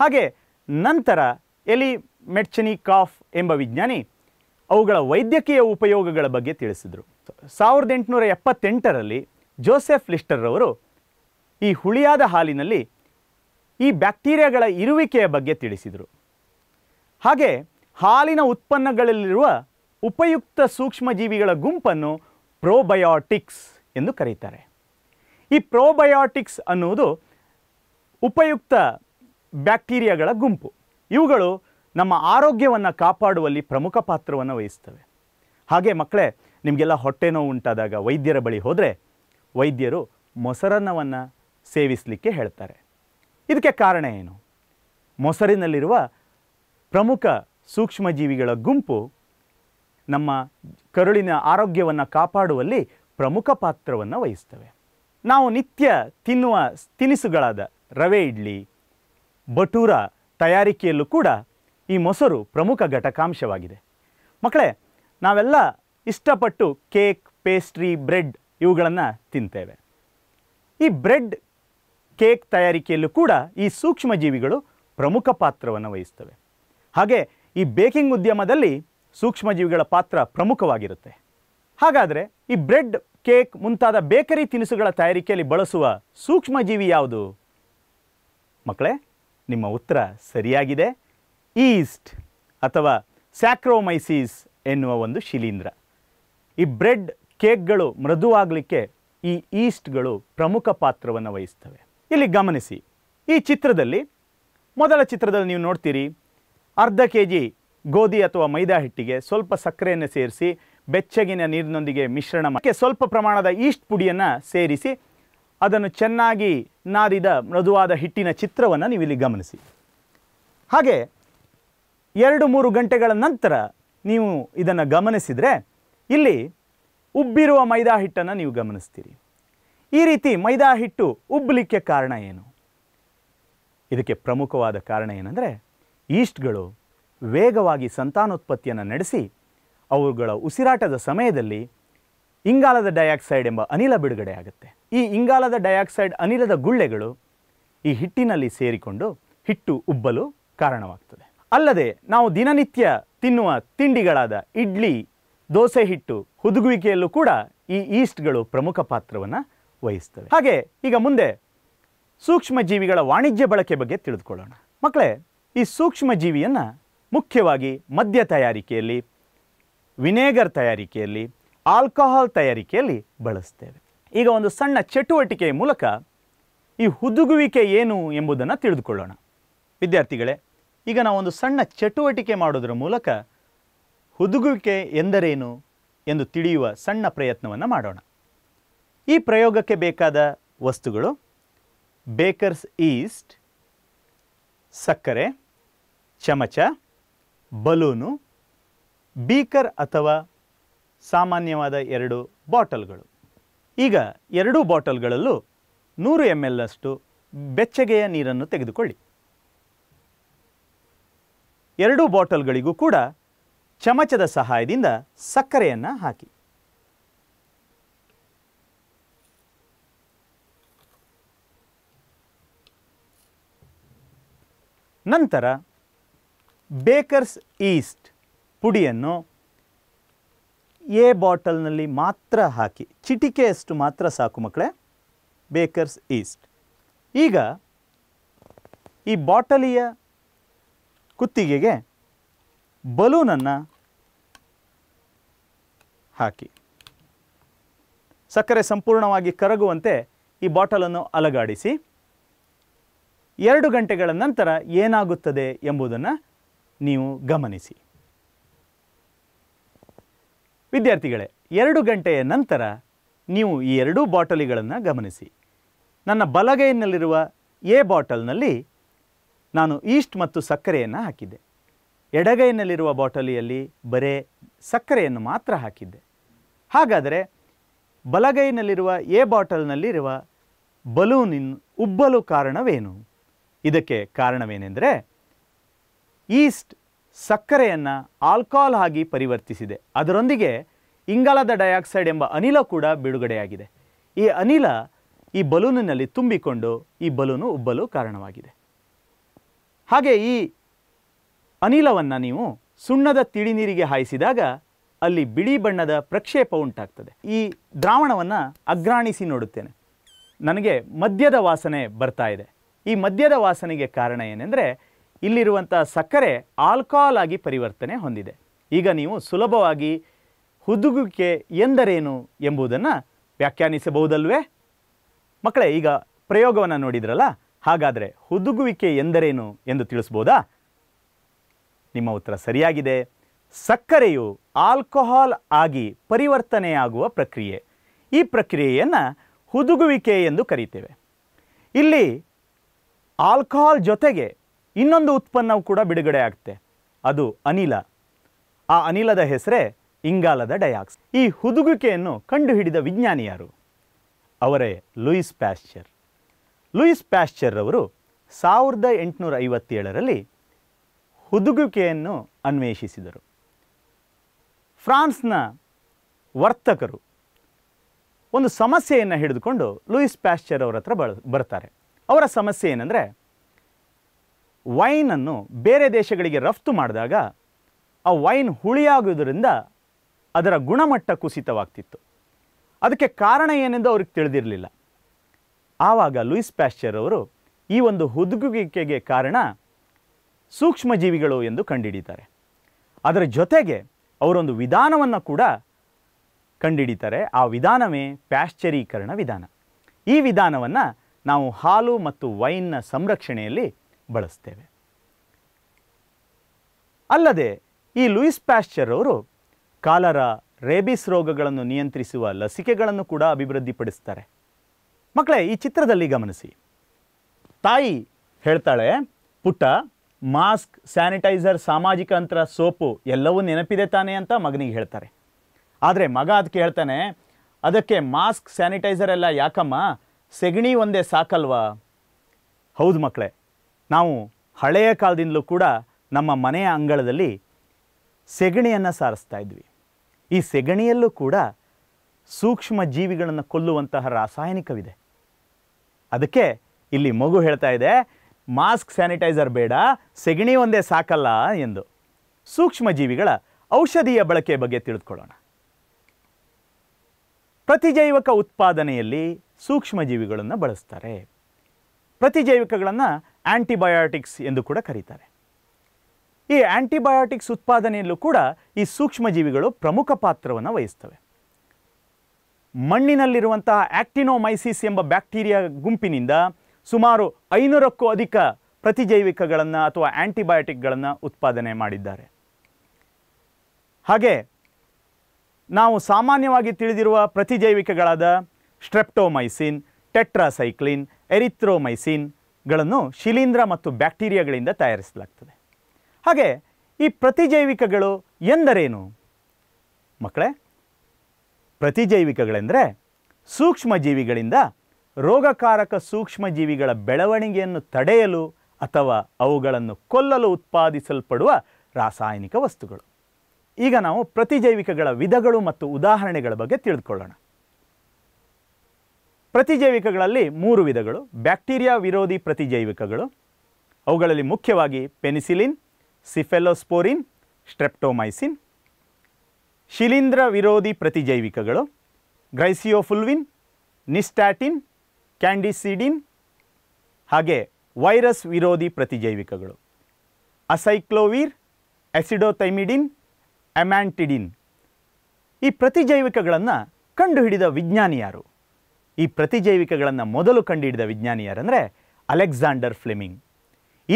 ಹಾಗೆ ನಂತರ ಎಲಿ ಕಾಫ್ ಎಂಬ ವಿಜ್ಞಾನಿ ಅವುಗಳ ವೈದ್ಯಕೀಯ ಉಪಯೋಗಗಳ ಬಗ್ಗೆ ತಿಳಿಸಿದರು ಸಾವಿರದ ಎಂಟುನೂರ ಎಪ್ಪತ್ತೆಂಟರಲ್ಲಿ ಜೋಸೆಫ್ ಲಿಸ್ಟರ್ರವರು ಈ ಹುಳಿಯಾದ ಹಾಲಿನಲ್ಲಿ ಈ ಬ್ಯಾಕ್ಟೀರಿಯಾಗಳ ಇರುವಿಕೆಯ ಬಗ್ಗೆ ತಿಳಿಸಿದರು ಹಾಗೆ ಹಾಲಿನ ಉತ್ಪನ್ನಗಳಲ್ಲಿರುವ ಉಪಯುಕ್ತ ಸೂಕ್ಷ್ಮಜೀವಿಗಳ ಗುಂಪನ್ನು ಪ್ರೋಬಯೋಟಿಕ್ಸ್ ಎಂದು ಕರೀತಾರೆ ಈ ಪ್ರೋಬಯೋಟಿಕ್ಸ್ ಅನ್ನುವುದು ಉಪಯುಕ್ತ ಬ್ಯಾಕ್ಟೀರಿಯಾಗಳ ಗುಂಪು ಇವುಗಳು ನಮ್ಮ ಆರೋಗ್ಯವನ್ನು ಕಾಪಾಡುವಲ್ಲಿ ಪ್ರಮುಖ ಪಾತ್ರವನ್ನು ವಹಿಸ್ತವೆ ಹಾಗೆ ಮಕ್ಕಳೇ ನಿಮಗೆಲ್ಲ ಹೊಟ್ಟೆ ನೋವು ಉಂಟಾದಾಗ ವೈದ್ಯರ ಬಳಿ ಹೋದರೆ ವೈದ್ಯರು ಮೊಸರನ್ನವನ್ನು ಸೇವಿಸಲಿಕ್ಕೆ ಹೇಳ್ತಾರೆ ಇದಕ್ಕೆ ಕಾರಣ ಏನು ಮೊಸರಿನಲ್ಲಿರುವ ಪ್ರಮುಖ ಸೂಕ್ಷ್ಮಜೀವಿಗಳ ಗುಂಪು ನಮ್ಮ ಕರುಳಿನ ಆರೋಗ್ಯವನ್ನು ಕಾಪಾಡುವಲ್ಲಿ ಪ್ರಮುಖ ಪಾತ್ರವನ್ನು ವಹಿಸ್ತವೆ ನಾವು ನಿತ್ಯ ತಿನ್ನುವ ತಿನಿಸುಗಳಾದ ರವೆ ಇಡ್ಲಿ ಬಟೂರ ತಯಾರಿಕೆಯಲ್ಲೂ ಕೂಡ ಈ ಮೊಸರು ಪ್ರಮುಖ ಘಟಕಾಂಶವಾಗಿದೆ ಮಕ್ಕಳೇ ನಾವೆಲ್ಲ ಇಷ್ಟಪಟ್ಟು ಕೇಕ್ ಪೇಸ್ಟ್ರಿ ಬ್ರೆಡ್ ಇವುಗಳನ್ನು ತಿಂತೇವೆ ಈ ಬ್ರೆಡ್ ಕೇಕ್ ತಯಾರಿಕೆಯಲ್ಲೂ ಕೂಡ ಈ ಸೂಕ್ಷ್ಮಜೀವಿಗಳು ಪ್ರಮುಖ ಪಾತ್ರವನ್ನು ವಹಿಸ್ತವೆ ಹಾಗೆ ಈ ಬೇಕಿಂಗ್ ಉದ್ಯಮದಲ್ಲಿ ಸೂಕ್ಷ್ಮಜೀವಿಗಳ ಪಾತ್ರ ಪ್ರಮುಖವಾಗಿರುತ್ತೆ ಹಾಗಾದರೆ ಈ ಬ್ರೆಡ್ ಕೇಕ್ ಮುಂತಾದ ಬೇಕರಿ ತಿನಿಸುಗಳ ತಯಾರಿಕೆಯಲ್ಲಿ ಬಳಸುವ ಸೂಕ್ಷ್ಮಜೀವಿ ಯಾವುದು ಮಕ್ಕಳೇ ನಿಮ್ಮ ಉತ್ತರ ಸರಿಯಾಗಿದೆ ಈಸ್ಟ್ ಅಥವಾ ಸ್ಯಾಕ್ರೋಮೈಸಿಸ್ ಎನ್ನುವ ಒಂದು ಶಿಲೀಂಧ್ರ ಈ ಬ್ರೆಡ್ ಕೇಕ್ಗಳು ಮೃದುವಾಗಲಿಕ್ಕೆ ಈ ಈಸ್ಟ್ಗಳು ಪ್ರಮುಖ ಪಾತ್ರವನ್ನು ವಹಿಸ್ತವೆ ಇಲ್ಲಿ ಗಮನಿಸಿ ಈ ಚಿತ್ರದಲ್ಲಿ ಮೊದಲ ಚಿತ್ರದಲ್ಲಿ ನೀವು ನೋಡ್ತೀರಿ ಅರ್ಧ ಕೆ ಜಿ ಗೋಧಿ ಅಥವಾ ಮೈದಾ ಹಿಟ್ಟಿಗೆ ಸ್ವಲ್ಪ ಸಕ್ಕರೆಯನ್ನು ಸೇರಿಸಿ ಬೆಚ್ಚಗಿನ ನೀರಿನೊಂದಿಗೆ ಮಿಶ್ರಣ ಮಾಡಿ ಸ್ವಲ್ಪ ಪ್ರಮಾಣದ ಈಸ್ಟ್ ಪುಡಿಯನ್ನು ಸೇರಿಸಿ ಅದನ್ನು ಚೆನ್ನಾಗಿ ನಾದಿದ ಮೃದುವಾದ ಹಿಟ್ಟಿನ ಚಿತ್ರವನ್ನು ನೀವು ಇಲ್ಲಿ ಗಮನಿಸಿ ಹಾಗೆ ಎರಡು ಮೂರು ಗಂಟೆಗಳ ನಂತರ ನೀವು ಇದನ್ನು ಗಮನಿಸಿದರೆ ಇಲ್ಲಿ ಉಬ್ಬಿರುವ ಮೈದಾ ಹಿಟ್ಟನ್ನು ನೀವು ಗಮನಿಸ್ತೀರಿ ಈ ರೀತಿ ಮೈದಾ ಹಿಟ್ಟು ಉಬ್ಬಲಿಕ್ಕೆ ಕಾರಣ ಏನು ಇದಕ್ಕೆ ಪ್ರಮುಖವಾದ ಕಾರಣ ಏನಂದರೆ ಈಸ್ಟ್ಗಳು ವೇಗವಾಗಿ ಸಂತಾನೋತ್ಪತ್ತಿಯನ್ನು ನಡೆಸಿ ಅವುಗಳ ಉಸಿರಾಟದ ಸಮಯದಲ್ಲಿ ಇಂಗಾಲದ ಡೈಆಕ್ಸೈಡ್ ಎಂಬ ಅನಿಲ ಬಿಡುಗಡೆ ಆಗುತ್ತೆ ಈ ಇಂಗಾಲದ ಡೈಆಕ್ಸೈಡ್ ಅನಿಲದ ಗುಳ್ಳೆಗಳು ಈ ಹಿಟ್ಟಿನಲ್ಲಿ ಸೇರಿಕೊಂಡು ಹಿಟ್ಟು ಉಬ್ಬಲು ಕಾರಣವಾಗ್ತದೆ ಅಲ್ಲದೆ ನಾವು ದಿನನಿತ್ಯ ತಿನ್ನುವ ತಿಂಡಿಗಳಾದ ಇಡ್ಲಿ ದೋಸೆ ಹಿಟ್ಟು ಹುದುಗುವಿಕೆಯಲ್ಲೂ ಕೂಡ ಈ ಈಸ್ಟ್ಗಳು ಪ್ರಮುಖ ಪಾತ್ರವನ್ನು ವಹಿಸ್ತವೆ ಹಾಗೆ ಈಗ ಮುಂದೆ ಸೂಕ್ಷ್ಮ ಜೀವಿಗಳ ವಾಣಿಜ್ಯ ಬಳಕೆ ಬಗ್ಗೆ ತಿಳಿದುಕೊಳ್ಳೋಣ ಮಕ್ಕಳೇ ಈ ಸೂಕ್ಷ್ಮ ಜೀವಿಯನ್ನು ಮುಖ್ಯವಾಗಿ ಮದ್ಯ ತಯಾರಿಕೆಯಲ್ಲಿ ವಿನೇಗರ್ ತಯಾರಿಕೆಯಲ್ಲಿ ಆಲ್ಕೋಹಾಲ್ ತಯಾರಿಕೆಯಲ್ಲಿ ಬಳಸ್ತೇವೆ ಈಗ ಒಂದು ಸಣ್ಣ ಚಟುವಟಿಕೆಯ ಮೂಲಕ ಈ ಹುದುಗುವಿಕೆ ಏನು ಎಂಬುದನ್ನು ತಿಳಿದುಕೊಳ್ಳೋಣ ವಿದ್ಯಾರ್ಥಿಗಳೇ ಈಗ ನಾವು ಒಂದು ಸಣ್ಣ ಚಟುವಟಿಕೆ ಮಾಡೋದ್ರ ಮೂಲಕ ಹುದುಗುವಿಕೆ ಎಂದರೇನು ಎಂದು ತಿಳಿಯುವ ಸಣ್ಣ ಪ್ರಯತ್ನವನ್ನು ಮಾಡೋಣ ಈ ಪ್ರಯೋಗಕ್ಕೆ ಬೇಕಾದ ವಸ್ತುಗಳು ಬೇಕರ್ಸ್ ಈಸ್ಟ್ ಸಕ್ಕರೆ ಚಮಚ ಬಲೂನು ಬೀಕರ್ ಅಥವಾ ಸಾಮಾನ್ಯವಾದ ಎರಡು ಬಾಟಲ್ಗಳು ಈಗ ಎರಡು ಬಾಟಲ್ಗಳಲ್ಲೂ ನೂರು ಎಮ್ ಎಲ್ ಅಷ್ಟು ಬೆಚ್ಚಗೆಯ ನೀರನ್ನು ತೆಗೆದುಕೊಳ್ಳಿ ಎರಡೂ ಬಾಟಲ್ಗಳಿಗೂ ಕೂಡ ಚಮಚದ ಸಹಾಯದಿಂದ ಸಕ್ಕರೆಯನ್ನು ಹಾಕಿ ನಂತರ ಬೇಕರ್ಸ್ ಈಸ್ಟ್ ಪುಡಿಯನ್ನು ಎ ಬಾಟಲ್ನಲ್ಲಿ ಮಾತ್ರ ಹಾಕಿ ಚಿಟಿಕೆಯಷ್ಟು ಮಾತ್ರ ಸಾಕು ಮಕ್ಕಳೇ ಬೇಕರ್ಸ್ ಈಸ್ಟ್ ಈಗ ಈ ಬಾಟಲಿಯ ಕುತ್ತಿಗೆಗೆ ಬಲೂನನ್ನು ಹಾಕಿ ಸಕ್ಕರೆ ಸಂಪೂರ್ಣವಾಗಿ ಕರಗುವಂತೆ ಈ ಬಾಟಲನ್ನು ಅಲಗಾಡಿಸಿ ಎರಡು ಗಂಟೆಗಳ ನಂತರ ಏನಾಗುತ್ತದೆ ಎಂಬುದನ್ನು ನೀವು ಗಮನಿಸಿ ವಿದ್ಯಾರ್ಥಿಗಳೇ ಎರಡು ಗಂಟೆಯ ನಂತರ ನೀವು ಈ ಎರಡೂ ಬಾಟಲಿಗಳನ್ನು ಗಮನಿಸಿ ನನ್ನ ಬಲಗೈನಲ್ಲಿರುವ ಎ ಬಾಟಲ್ನಲ್ಲಿ ನಾನು ಈಸ್ಟ್ ಮತ್ತು ಸಕ್ಕರೆಯನ್ನು ಹಾಕಿದ್ದೆ ಎಡಗೈನಲ್ಲಿರುವ ಬಾಟಲಿಯಲ್ಲಿ ಬರೇ ಸಕ್ಕರೆಯನ್ನು ಮಾತ್ರ ಹಾಕಿದ್ದೆ ಹಾಗಾದರೆ ಬಲಗೈನಲ್ಲಿರುವ ಎ ಬಾಟಲ್ನಲ್ಲಿರುವ ಬಲೂನಿನ್ ಉಬ್ಬಲು ಕಾರಣವೇನು ಇದಕ್ಕೆ ಕಾರಣವೇನೆಂದರೆ ಈಸ್ಟ್ ಸಕ್ಕರೆಯನ್ನು ಆಲ್ಕೋಹಾಲ್ ಆಗಿ ಪರಿವರ್ತಿಸಿದೆ ಅದರೊಂದಿಗೆ ಇಂಗಾಲದ ಡೈಆಕ್ಸೈಡ್ ಎಂಬ ಅನಿಲ ಕೂಡ ಬಿಡುಗಡೆಯಾಗಿದೆ ಈ ಅನಿಲ ಈ ಬಲೂನಿನಲ್ಲಿ ತುಂಬಿಕೊಂಡು ಈ ಬಲೂನು ಉಬ್ಬಲು ಕಾರಣವಾಗಿದೆ ಹಾಗೆ ಈ ಅನಿಲವನ್ನು ನೀವು ಸುಣ್ಣದ ತಿಳಿನೀರಿಗೆ ಹಾಯಿಸಿದಾಗ ಅಲ್ಲಿ ಬಿಳಿ ಬಣ್ಣದ ಪ್ರಕ್ಷೇಪ ಉಂಟಾಗ್ತದೆ ಈ ದ್ರಾವಣವನ್ನು ಅಗ್ರಾಣಿಸಿ ನೋಡುತ್ತೇನೆ ನನಗೆ ಮದ್ಯದ ವಾಸನೆ ಬರ್ತಾ ಇದೆ ಈ ಮದ್ಯದ ವಾಸನೆಗೆ ಕಾರಣ ಏನೆಂದರೆ ಇಲ್ಲಿರುವಂಥ ಸಕ್ಕರೆ ಆಲ್ಕೋಹಾಲ್ ಆಗಿ ಪರಿವರ್ತನೆ ಹೊಂದಿದೆ ಈಗ ನೀವು ಸುಲಭವಾಗಿ ಹುದುಗುವಿಕೆ ಎಂದರೇನು ಎಂಬುದನ್ನು ವ್ಯಾಖ್ಯಾನಿಸಬಹುದಲ್ವೇ ಮಕ್ಕಳೇ ಈಗ ಪ್ರಯೋಗವನ್ನು ನೋಡಿದ್ರಲ್ಲ ಹಾಗಾದರೆ ಹುದುಗುವಿಕೆ ಎಂದರೇನು ಎಂದು ತಿಳಿಸ್ಬೋದಾ ನಿಮ್ಮ ಉತ್ತರ ಸರಿಯಾಗಿದೆ ಸಕ್ಕರೆಯು ಆಲ್ಕೋಹಾಲ್ ಆಗಿ ಪರಿವರ್ತನೆಯಾಗುವ ಪ್ರಕ್ರಿಯೆ ಈ ಪ್ರಕ್ರಿಯೆಯನ್ನು ಹುದುಗುವಿಕೆ ಎಂದು ಕರೀತೇವೆ ಇಲ್ಲಿ ಆಲ್ಕೋಹಾಲ್ ಜೊತೆಗೆ ಇನ್ನೊಂದು ಉತ್ಪನ್ನವು ಕೂಡ ಬಿಡುಗಡೆ ಆಗುತ್ತೆ ಅದು ಅನಿಲ ಆ ಅನಿಲದ ಹೆಸರೇ ಇಂಗಾಲದ ಡಯಾಕ್ಸ್ ಈ ಹುದುಗುಕೆಯನ್ನು ಕಂಡುಹಿಡಿದ ವಿಜ್ಞಾನಿ ಯಾರು ಅವರೇ ಲೂಯಿಸ್ ಪ್ಯಾಶ್ಚರ್ ಲೂಯಿಸ್ ಪ್ಯಾಶ್ಚರ್ ಅವರು ಸಾವಿರದ ಎಂಟುನೂರ ಐವತ್ತೇಳರಲ್ಲಿ ಹುದುಗುಕೆಯನ್ನು ಅನ್ವೇಷಿಸಿದರು ಫ್ರಾನ್ಸ್ನ ವರ್ತಕರು ಒಂದು ಸಮಸ್ಯೆಯನ್ನು ಹಿಡಿದುಕೊಂಡು ಲೂಯಿಸ್ ಪ್ಯಾಶ್ಚರ್ ಅವರ ಹತ್ರ ಬರ್ತಾರೆ ಅವರ ಸಮಸ್ಯೆ ಏನಂದರೆ ವೈನನ್ನು ಬೇರೆ ದೇಶಗಳಿಗೆ ರಫ್ತು ಮಾಡಿದಾಗ ಆ ವೈನ್ ಹುಳಿಯಾಗುವುದರಿಂದ ಅದರ ಗುಣಮಟ್ಟ ಕುಸಿತವಾಗ್ತಿತ್ತು ಅದಕ್ಕೆ ಕಾರಣ ಏನೆಂದು ಅವ್ರಿಗೆ ತಿಳಿದಿರಲಿಲ್ಲ ಆವಾಗ ಲೂಯಿಸ್ ಪ್ಯಾಶ್ಚರ್ ಅವರು ಈ ಒಂದು ಹುದುಗುವಿಕೆಗೆ ಕಾರಣ ಸೂಕ್ಷ್ಮಜೀವಿಗಳು ಎಂದು ಕಂಡುಹಿಡಿತಾರೆ ಅದರ ಜೊತೆಗೆ ಅವರೊಂದು ವಿಧಾನವನ್ನು ಕೂಡ ಕಂಡುಹಿಡಿತಾರೆ ಆ ವಿಧಾನವೇ ಪ್ಯಾಶ್ಚರೀಕರಣ ವಿಧಾನ ಈ ವಿಧಾನವನ್ನು ನಾವು ಹಾಲು ಮತ್ತು ವೈನ್ನ ಸಂರಕ್ಷಣೆಯಲ್ಲಿ ಬಳಸ್ತೇವೆ ಅಲ್ಲದೆ ಈ ಲೂಯಿಸ್ ಪ್ಯಾಶ್ಚರ್ ಅವರು ಕಾಲರ ರೇಬಿಸ್ ರೋಗಗಳನ್ನು ನಿಯಂತ್ರಿಸುವ ಲಸಿಕೆಗಳನ್ನು ಕೂಡ ಅಭಿವೃದ್ಧಿಪಡಿಸ್ತಾರೆ ಮಕ್ಕಳೇ ಈ ಚಿತ್ರದಲ್ಲಿ ಗಮನಿಸಿ ತಾಯಿ ಹೇಳ್ತಾಳೆ ಪುಟ್ಟ ಮಾಸ್ಕ್ ಸ್ಯಾನಿಟೈಸರ್ ಸಾಮಾಜಿಕ ಅಂತರ ಸೋಪು ಎಲ್ಲವೂ ನೆನಪಿದೆ ತಾನೆ ಅಂತ ಮಗನಿಗೆ ಹೇಳ್ತಾರೆ ಆದರೆ ಮಗ ಅದಕ್ಕೆ ಹೇಳ್ತಾನೆ ಅದಕ್ಕೆ ಮಾಸ್ಕ್ ಸ್ಯಾನಿಟೈಸರ್ ಎಲ್ಲ ಯಾಕಮ್ಮ ಸೆಗಣಿ ಒಂದೇ ಸಾಕಲ್ವಾ ಹೌದು ಮಕ್ಕಳೇ ನಾವು ಹಳೆಯ ಕಾಲದಿಂದಲೂ ಕೂಡ ನಮ್ಮ ಮನೆಯ ಅಂಗಳದಲ್ಲಿ ಸೆಗಣಿಯನ್ನು ಸಾರಿಸ್ತಾ ಇದ್ವಿ ಈ ಸೆಗಣಿಯಲ್ಲೂ ಕೂಡ ಸೂಕ್ಷ್ಮ ಜೀವಿಗಳನ್ನು ಕೊಲ್ಲುವಂತಹ ರಾಸಾಯನಿಕವಿದೆ ಅದಕ್ಕೆ ಇಲ್ಲಿ ಮಗು ಹೇಳ್ತಾ ಇದೆ ಮಾಸ್ಕ್ ಸ್ಯಾನಿಟೈಸರ್ ಬೇಡ ಸೆಗಣಿ ಒಂದೇ ಸಾಕಲ್ಲ ಎಂದು ಸೂಕ್ಷ್ಮ ಜೀವಿಗಳ ಔಷಧೀಯ ಬಳಕೆ ಬಗ್ಗೆ ತಿಳಿದುಕೊಳ್ಳೋಣ ಪ್ರತಿಜೈವಕ ಉತ್ಪಾದನೆಯಲ್ಲಿ ಸೂಕ್ಷ್ಮ ಜೀವಿಗಳನ್ನು ಬಳಸ್ತಾರೆ ಪ್ರತಿಜೈವಿಕಗಳನ್ನು ಆ್ಯಂಟಿಬಯೋಟಿಕ್ಸ್ ಎಂದು ಕೂಡ ಕರೀತಾರೆ ಈ ಆ್ಯಂಟಿಬಯೋಟಿಕ್ಸ್ ಉತ್ಪಾದನೆಯಲ್ಲೂ ಕೂಡ ಈ ಸೂಕ್ಷ್ಮಜೀವಿಗಳು ಪ್ರಮುಖ ಪಾತ್ರವನ್ನು ವಹಿಸ್ತವೆ ಮಣ್ಣಿನಲ್ಲಿರುವಂತಹ ಆಕ್ಟಿನೋಮೈಸಿಸ್ ಎಂಬ ಬ್ಯಾಕ್ಟೀರಿಯಾ ಗುಂಪಿನಿಂದ ಸುಮಾರು ಐನೂರಕ್ಕೂ ಅಧಿಕ ಪ್ರತಿಜೈವಿಕಗಳನ್ನು ಅಥವಾ ಆ್ಯಂಟಿಬಯೋಟಿಕ್ಗಳನ್ನು ಉತ್ಪಾದನೆ ಮಾಡಿದ್ದಾರೆ ಹಾಗೆ ನಾವು ಸಾಮಾನ್ಯವಾಗಿ ತಿಳಿದಿರುವ ಪ್ರತಿಜೈವಿಕಗಳಾದ ಸ್ಟ್ರೆಪ್ಟೋಮೈಸಿನ್ ಟೆಟ್ರಾಸೈಕ್ಲಿನ್ ಎರಿಥ್ರೋಮೈಸಿನ್ ಗಳನ್ನು ಶಿಲೀಂಧ್ರ ಮತ್ತು ಬ್ಯಾಕ್ಟೀರಿಯಾಗಳಿಂದ ತಯಾರಿಸಲಾಗ್ತದೆ ಹಾಗೆ ಈ ಪ್ರತಿಜೈವಿಕಗಳು ಎಂದರೇನು ಮಕ್ಕಳೇ ಪ್ರತಿಜೈವಿಕಗಳೆಂದರೆ ಸೂಕ್ಷ್ಮಜೀವಿಗಳಿಂದ ರೋಗಕಾರಕ ಸೂಕ್ಷ್ಮಜೀವಿಗಳ ಬೆಳವಣಿಗೆಯನ್ನು ತಡೆಯಲು ಅಥವಾ ಅವುಗಳನ್ನು ಕೊಲ್ಲಲು ಉತ್ಪಾದಿಸಲ್ಪಡುವ ರಾಸಾಯನಿಕ ವಸ್ತುಗಳು ಈಗ ನಾವು ಪ್ರತಿಜೈವಿಕಗಳ ವಿಧಗಳು ಮತ್ತು ಉದಾಹರಣೆಗಳ ಬಗ್ಗೆ ತಿಳಿದುಕೊಳ್ಳೋಣ ಪ್ರತಿಜೈವಿಕಗಳಲ್ಲಿ ಮೂರು ವಿಧಗಳು ಬ್ಯಾಕ್ಟೀರಿಯಾ ವಿರೋಧಿ ಪ್ರತಿಜೈವಿಕಗಳು ಅವುಗಳಲ್ಲಿ ಮುಖ್ಯವಾಗಿ ಪೆನಿಸಿಲಿನ್ ಸಿಫೆಲೋಸ್ಪೋರಿನ್ ಸ್ಟ್ರೆಪ್ಟೋಮೈಸಿನ್ ಶಿಲೀಂಧ್ರ ವಿರೋಧಿ ಪ್ರತಿಜೈವಿಕಗಳು ಗ್ರೈಸಿಯೋಫುಲ್ವಿನ್ ನಿಸ್ಟ್ಯಾಟಿನ್ ಕ್ಯಾಂಡಿಸಿಡಿನ್ ಹಾಗೆ ವೈರಸ್ ವಿರೋಧಿ ಪ್ರತಿಜೈವಿಕಗಳು ಅಸೈಕ್ಲೋವಿರ್ ಎಸಿಡೋಥೈಮಿಡಿನ್ ಅಮ್ಯಾಂಟಿಡಿನ್ ಈ ಪ್ರತಿಜೈವಿಕಗಳನ್ನು ಕಂಡುಹಿಡಿದ ವಿಜ್ಞಾನಿ ಯಾರು ಈ ಪ್ರತಿಜೈವಿಕಗಳನ್ನು ಮೊದಲು ಕಂಡುಹಿಡಿದ ವಿಜ್ಞಾನಿ ಅಲೆಕ್ಸಾಂಡರ್ ಫ್ಲೆಮಿಂಗ್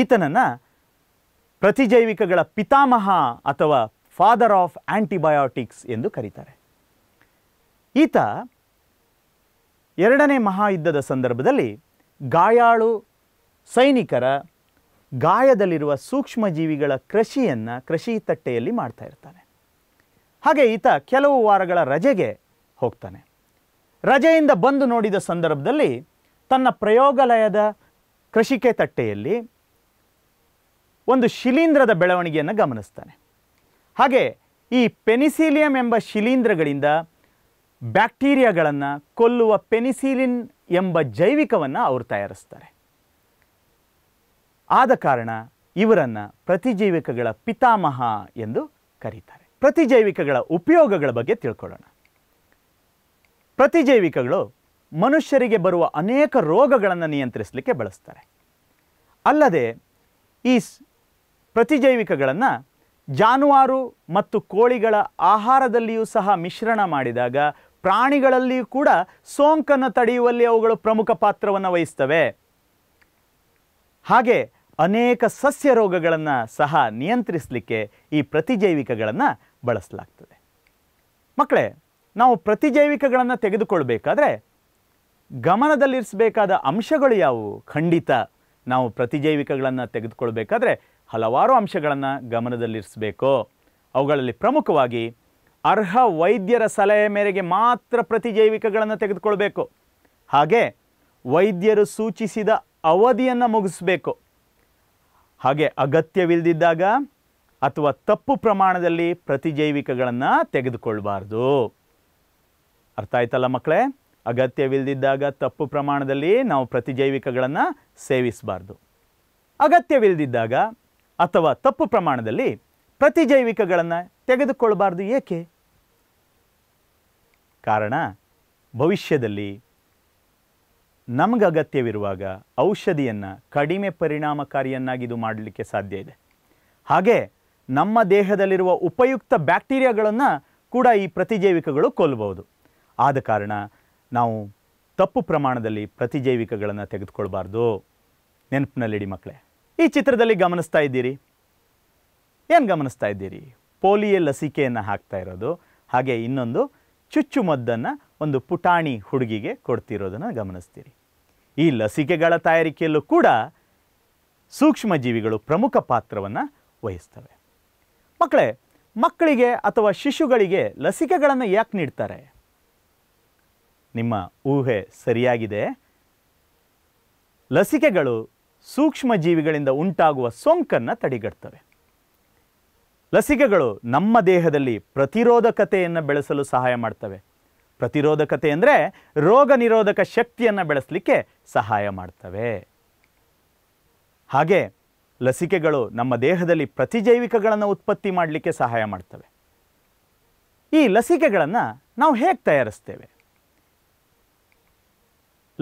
ಈತನನ್ನು ಪ್ರತಿಜೈವಿಕಗಳ ಪಿತಾಮಹ ಅಥವಾ ಫಾದರ್ ಆಫ್ ಆ್ಯಂಟಿಬಯೋಟಿಕ್ಸ್ ಎಂದು ಕರೀತಾರೆ ಈತ ಎರಡನೇ ಮಹಾಯುದ್ಧದ ಸಂದರ್ಭದಲ್ಲಿ ಗಾಯಾಳು ಸೈನಿಕರ ಗಾಯದಲ್ಲಿರುವ ಸೂಕ್ಷ್ಮಜೀವಿಗಳ ಕೃಷಿಯನ್ನು ಕೃಷಿ ತಟ್ಟೆಯಲ್ಲಿ ಮಾಡ್ತಾ ಇರ್ತಾನೆ ಹಾಗೆ ಈತ ಕೆಲವು ವಾರಗಳ ರಜೆಗೆ ಹೋಗ್ತಾನೆ ರಜೆಯಿಂದ ಬಂದು ನೋಡಿದ ಸಂದರ್ಭದಲ್ಲಿ ತನ್ನ ಪ್ರಯೋಗಾಲಯದ ಕೃಷಿಕೆ ತಟ್ಟೆಯಲ್ಲಿ ಒಂದು ಶಿಲೀಂಧ್ರದ ಬೆಳವಣಿಗೆಯನ್ನು ಗಮನಿಸ್ತಾನೆ ಹಾಗೆ ಈ ಪೆನಿಸಿಲಿಯಂ ಎಂಬ ಶಿಲೀಂಧ್ರಗಳಿಂದ ಬ್ಯಾಕ್ಟೀರಿಯಾಗಳನ್ನು ಕೊಲ್ಲುವ ಪೆನಿಸಿಲಿನ್ ಎಂಬ ಜೈವಿಕವನ್ನು ಅವರು ತಯಾರಿಸ್ತಾರೆ ಆದ ಕಾರಣ ಇವರನ್ನು ಪ್ರತಿಜೈವಿಕಗಳ ಪಿತಾಮಹ ಎಂದು ಕರೀತಾರೆ ಪ್ರತಿಜೈವಿಕಗಳ ಉಪಯೋಗಗಳ ಬಗ್ಗೆ ತಿಳ್ಕೊಳ್ಳೋಣ ಪ್ರತಿಜೈವಿಕಗಳು ಮನುಷ್ಯರಿಗೆ ಬರುವ ಅನೇಕ ರೋಗಗಳನ್ನು ನಿಯಂತ್ರಿಸಲಿಕ್ಕೆ ಬಳಸ್ತಾರೆ ಅಲ್ಲದೆ ಈ ಪ್ರತಿಜೈವಿಕಗಳನ್ನು ಜಾನುವಾರು ಮತ್ತು ಕೋಳಿಗಳ ಆಹಾರದಲ್ಲಿಯೂ ಸಹ ಮಿಶ್ರಣ ಮಾಡಿದಾಗ ಪ್ರಾಣಿಗಳಲ್ಲಿಯೂ ಕೂಡ ಸೋಂಕನ್ನು ತಡೆಯುವಲ್ಲಿ ಅವುಗಳು ಪ್ರಮುಖ ಪಾತ್ರವನ್ನು ವಹಿಸ್ತವೆ ಹಾಗೆ ಅನೇಕ ಸಸ್ಯ ರೋಗಗಳನ್ನು ಸಹ ನಿಯಂತ್ರಿಸಲಿಕ್ಕೆ ಈ ಪ್ರತಿಜೈವಿಕಗಳನ್ನು ಬಳಸಲಾಗ್ತದೆ ಮಕ್ಕಳೇ ನಾವು ಪ್ರತಿಜೈವಿಕಗಳನ್ನು ತೆಗೆದುಕೊಳ್ಬೇಕಾದ್ರೆ ಗಮನದಲ್ಲಿರಿಸಬೇಕಾದ ಅಂಶಗಳು ಯಾವುವು ಖಂಡಿತ ನಾವು ಪ್ರತಿಜೈವಿಕಗಳನ್ನು ತೆಗೆದುಕೊಳ್ಬೇಕಾದ್ರೆ ಹಲವಾರು ಅಂಶಗಳನ್ನು ಗಮನದಲ್ಲಿರಿಸಬೇಕು ಅವುಗಳಲ್ಲಿ ಪ್ರಮುಖವಾಗಿ ಅರ್ಹ ವೈದ್ಯರ ಸಲಹೆ ಮೇರೆಗೆ ಮಾತ್ರ ಪ್ರತಿಜೈವಿಕಗಳನ್ನು ತೆಗೆದುಕೊಳ್ಬೇಕು ಹಾಗೆ ವೈದ್ಯರು ಸೂಚಿಸಿದ ಅವಧಿಯನ್ನು ಮುಗಿಸಬೇಕು ಹಾಗೆ ಅಗತ್ಯವಿಲ್ಲದಿದ್ದಾಗ ಅಥವಾ ತಪ್ಪು ಪ್ರಮಾಣದಲ್ಲಿ ಪ್ರತಿಜೈವಿಕಗಳನ್ನು ತೆಗೆದುಕೊಳ್ಬಾರ್ದು ಅರ್ಥ ಆಯ್ತಲ್ಲ ಮಕ್ಕಳೇ ಅಗತ್ಯವಿಲ್ಲದಿದ್ದಾಗ ತಪ್ಪು ಪ್ರಮಾಣದಲ್ಲಿ ನಾವು ಪ್ರತಿಜೈವಿಕಗಳನ್ನು ಸೇವಿಸಬಾರ್ದು ಅಗತ್ಯವಿಲ್ಲದಿದ್ದಾಗ ಅಥವಾ ತಪ್ಪು ಪ್ರಮಾಣದಲ್ಲಿ ಪ್ರತಿಜೈವಿಕಗಳನ್ನು ತೆಗೆದುಕೊಳ್ಳಬಾರ್ದು ಏಕೆ ಕಾರಣ ಭವಿಷ್ಯದಲ್ಲಿ ನಮಗೆ ಅಗತ್ಯವಿರುವಾಗ ಔಷಧಿಯನ್ನು ಕಡಿಮೆ ಪರಿಣಾಮಕಾರಿಯನ್ನಾಗಿ ಇದು ಮಾಡಲಿಕ್ಕೆ ಸಾಧ್ಯ ಇದೆ ಹಾಗೆ ನಮ್ಮ ದೇಹದಲ್ಲಿರುವ ಉಪಯುಕ್ತ ಬ್ಯಾಕ್ಟೀರಿಯಾಗಳನ್ನು ಕೂಡ ಈ ಪ್ರತಿಜೈವಿಕಗಳು ಕೊಲ್ಲಬಹುದು ಆದ ಕಾರಣ ನಾವು ತಪ್ಪು ಪ್ರಮಾಣದಲ್ಲಿ ಪ್ರತಿಜೈವಿಕಗಳನ್ನು ತೆಗೆದುಕೊಳ್ಬಾರ್ದು ನೆನಪಿನಲ್ಲಿಡಿ ಮಕ್ಕಳೇ ಈ ಚಿತ್ರದಲ್ಲಿ ಗಮನಿಸ್ತಾ ಇದ್ದೀರಿ ಏನು ಗಮನಿಸ್ತಾ ಇದ್ದೀರಿ ಪೋಲಿಯೋ ಲಸಿಕೆಯನ್ನು ಹಾಕ್ತಾ ಇರೋದು ಹಾಗೆ ಇನ್ನೊಂದು ಚುಚ್ಚುಮದ್ದನ್ನು ಒಂದು ಪುಟಾಣಿ ಹುಡುಗಿಗೆ ಕೊಡ್ತಿರೋದನ್ನು ಗಮನಿಸ್ತೀರಿ ಈ ಲಸಿಕೆಗಳ ತಯಾರಿಕೆಯಲ್ಲೂ ಕೂಡ ಸೂಕ್ಷ್ಮಜೀವಿಗಳು ಪ್ರಮುಖ ಪಾತ್ರವನ್ನು ವಹಿಸ್ತವೆ ಮಕ್ಕಳೇ ಮಕ್ಕಳಿಗೆ ಅಥವಾ ಶಿಶುಗಳಿಗೆ ಲಸಿಕೆಗಳನ್ನು ಯಾಕೆ ನೀಡ್ತಾರೆ ನಿಮ್ಮ ಊಹೆ ಸರಿಯಾಗಿದೆ ಲಸಿಕೆಗಳು ಸೂಕ್ಷ್ಮ ಜೀವಿಗಳಿಂದ ಉಂಟಾಗುವ ಸೋಂಕನ್ನು ತಡೆಗಟ್ತವೆ ಲಸಿಕೆಗಳು ನಮ್ಮ ದೇಹದಲ್ಲಿ ಪ್ರತಿರೋಧಕತೆಯನ್ನು ಬೆಳೆಸಲು ಸಹಾಯ ಮಾಡ್ತವೆ ಪ್ರತಿರೋಧಕತೆ ಅಂದರೆ ರೋಗ ನಿರೋಧಕ ಶಕ್ತಿಯನ್ನು ಬೆಳೆಸಲಿಕ್ಕೆ ಸಹಾಯ ಮಾಡ್ತವೆ ಹಾಗೆ ಲಸಿಕೆಗಳು ನಮ್ಮ ದೇಹದಲ್ಲಿ ಪ್ರತಿಜೈವಿಕಗಳನ್ನು ಉತ್ಪತ್ತಿ ಮಾಡಲಿಕ್ಕೆ ಸಹಾಯ ಮಾಡ್ತವೆ ಈ ಲಸಿಕೆಗಳನ್ನು ನಾವು ಹೇಗೆ ತಯಾರಿಸ್ತೇವೆ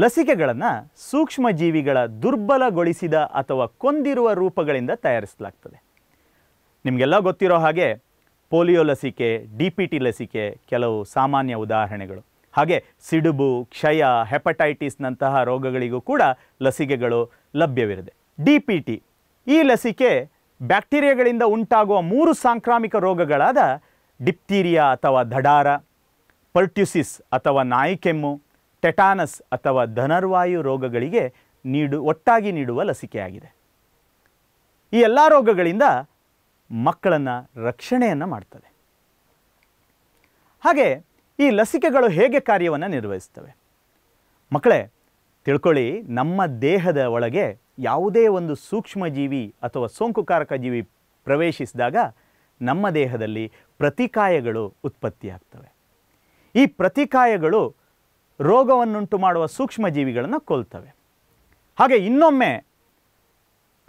ಲಸಿಕೆಗಳನ್ನು ಸೂಕ್ಷ್ಮಜೀವಿಗಳ ದುರ್ಬಲಗೊಳಿಸಿದ ಅಥವಾ ಕೊಂದಿರುವ ರೂಪಗಳಿಂದ ತಯಾರಿಸಲಾಗ್ತದೆ ನಿಮಗೆಲ್ಲ ಗೊತ್ತಿರೋ ಹಾಗೆ ಪೋಲಿಯೋ ಲಸಿಕೆ ಡಿ ಪಿ ಟಿ ಲಸಿಕೆ ಕೆಲವು ಸಾಮಾನ್ಯ ಉದಾಹರಣೆಗಳು ಹಾಗೆ ಸಿಡುಬು ಕ್ಷಯ ಹೆಪಟೈಟಿಸ್ನಂತಹ ರೋಗಗಳಿಗೂ ಕೂಡ ಲಸಿಕೆಗಳು ಲಭ್ಯವಿರದೆ ಡಿ ಪಿ ಟಿ ಈ ಲಸಿಕೆ ಬ್ಯಾಕ್ಟೀರಿಯಾಗಳಿಂದ ಉಂಟಾಗುವ ಮೂರು ಸಾಂಕ್ರಾಮಿಕ ರೋಗಗಳಾದ ಡಿಪ್ತೀರಿಯಾ ಅಥವಾ ದಡಾರ ಪರ್ಟ್ಯುಸಿಸ್ ಅಥವಾ ನಾಯಿಕೆಮ್ಮು ಟೆಟಾನಸ್ ಅಥವಾ ಧನರ್ವಾಯು ರೋಗಗಳಿಗೆ ನೀಡು ಒಟ್ಟಾಗಿ ನೀಡುವ ಲಸಿಕೆಯಾಗಿದೆ ಈ ಎಲ್ಲ ರೋಗಗಳಿಂದ ಮಕ್ಕಳನ್ನು ರಕ್ಷಣೆಯನ್ನು ಮಾಡ್ತದೆ ಹಾಗೆ ಈ ಲಸಿಕೆಗಳು ಹೇಗೆ ಕಾರ್ಯವನ್ನು ನಿರ್ವಹಿಸ್ತವೆ ಮಕ್ಕಳೇ ತಿಳ್ಕೊಳ್ಳಿ ನಮ್ಮ ದೇಹದ ಒಳಗೆ ಯಾವುದೇ ಒಂದು ಸೂಕ್ಷ್ಮಜೀವಿ ಅಥವಾ ಸೋಂಕುಕಾರಕ ಜೀವಿ ಪ್ರವೇಶಿಸಿದಾಗ ನಮ್ಮ ದೇಹದಲ್ಲಿ ಪ್ರತಿಕಾಯಗಳು ಉತ್ಪತ್ತಿಯಾಗ್ತವೆ ಈ ಪ್ರತಿಕಾಯಗಳು ರೋಗವನ್ನುಂಟು ಮಾಡುವ ಸೂಕ್ಷ್ಮಜೀವಿಗಳನ್ನು ಕೊಲ್ತವೆ ಹಾಗೆ ಇನ್ನೊಮ್ಮೆ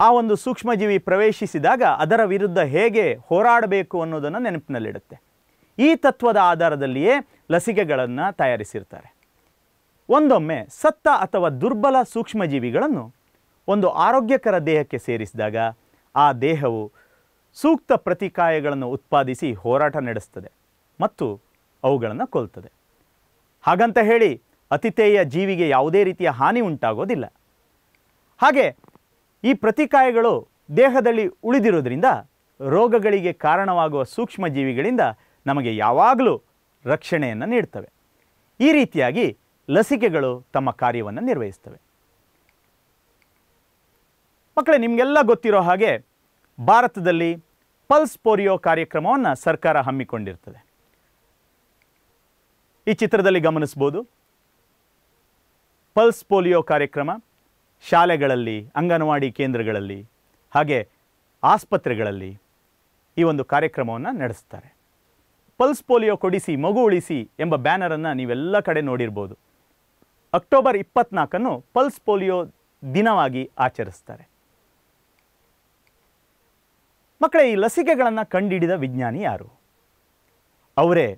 ಆ ಒಂದು ಸೂಕ್ಷ್ಮಜೀವಿ ಪ್ರವೇಶಿಸಿದಾಗ ಅದರ ವಿರುದ್ಧ ಹೇಗೆ ಹೋರಾಡಬೇಕು ಅನ್ನೋದನ್ನು ನೆನಪಿನಲ್ಲಿಡುತ್ತೆ ಈ ತತ್ವದ ಆಧಾರದಲ್ಲಿಯೇ ಲಸಿಕೆಗಳನ್ನು ತಯಾರಿಸಿರ್ತಾರೆ ಒಂದೊಮ್ಮೆ ಸತ್ತ ಅಥವಾ ದುರ್ಬಲ ಸೂಕ್ಷ್ಮಜೀವಿಗಳನ್ನು ಒಂದು ಆರೋಗ್ಯಕರ ದೇಹಕ್ಕೆ ಸೇರಿಸಿದಾಗ ಆ ದೇಹವು ಸೂಕ್ತ ಪ್ರತಿಕಾಯಗಳನ್ನು ಉತ್ಪಾದಿಸಿ ಹೋರಾಟ ನಡೆಸ್ತದೆ ಮತ್ತು ಅವುಗಳನ್ನು ಕೊಲ್ತದೆ ಹಾಗಂತ ಹೇಳಿ ಅತಿಥೇಯ ಜೀವಿಗೆ ಯಾವುದೇ ರೀತಿಯ ಹಾನಿ ಉಂಟಾಗೋದಿಲ್ಲ ಹಾಗೆ ಈ ಪ್ರತಿಕಾಯಗಳು ದೇಹದಲ್ಲಿ ಉಳಿದಿರೋದ್ರಿಂದ ರೋಗಗಳಿಗೆ ಕಾರಣವಾಗುವ ಸೂಕ್ಷ್ಮ ಜೀವಿಗಳಿಂದ ನಮಗೆ ಯಾವಾಗಲೂ ರಕ್ಷಣೆಯನ್ನು ನೀಡ್ತವೆ ಈ ರೀತಿಯಾಗಿ ಲಸಿಕೆಗಳು ತಮ್ಮ ಕಾರ್ಯವನ್ನು ನಿರ್ವಹಿಸ್ತವೆ ಮಕ್ಕಳೇ ನಿಮಗೆಲ್ಲ ಗೊತ್ತಿರೋ ಹಾಗೆ ಭಾರತದಲ್ಲಿ ಪಲ್ಸ್ ಪೋರಿಯೋ ಕಾರ್ಯಕ್ರಮವನ್ನು ಸರ್ಕಾರ ಹಮ್ಮಿಕೊಂಡಿರ್ತದೆ ಈ ಚಿತ್ರದಲ್ಲಿ ಗಮನಿಸ್ಬೋದು ಪಲ್ಸ್ ಪೋಲಿಯೋ ಕಾರ್ಯಕ್ರಮ ಶಾಲೆಗಳಲ್ಲಿ ಅಂಗನವಾಡಿ ಕೇಂದ್ರಗಳಲ್ಲಿ ಹಾಗೆ ಆಸ್ಪತ್ರೆಗಳಲ್ಲಿ ಈ ಒಂದು ಕಾರ್ಯಕ್ರಮವನ್ನು ನಡೆಸ್ತಾರೆ ಪಲ್ಸ್ ಪೋಲಿಯೋ ಕೊಡಿಸಿ ಮಗು ಉಳಿಸಿ ಎಂಬ ಬ್ಯಾನರನ್ನು ನೀವೆಲ್ಲ ಕಡೆ ನೋಡಿರ್ಬೋದು ಅಕ್ಟೋಬರ್ ಇಪ್ಪತ್ನಾಲ್ಕನ್ನು ಪಲ್ಸ್ ಪೋಲಿಯೋ ದಿನವಾಗಿ ಆಚರಿಸ್ತಾರೆ ಮಕ್ಕಳೇ ಈ ಲಸಿಕೆಗಳನ್ನು ಕಂಡುಹಿಡಿದ ವಿಜ್ಞಾನಿ ಯಾರು ಅವರೇ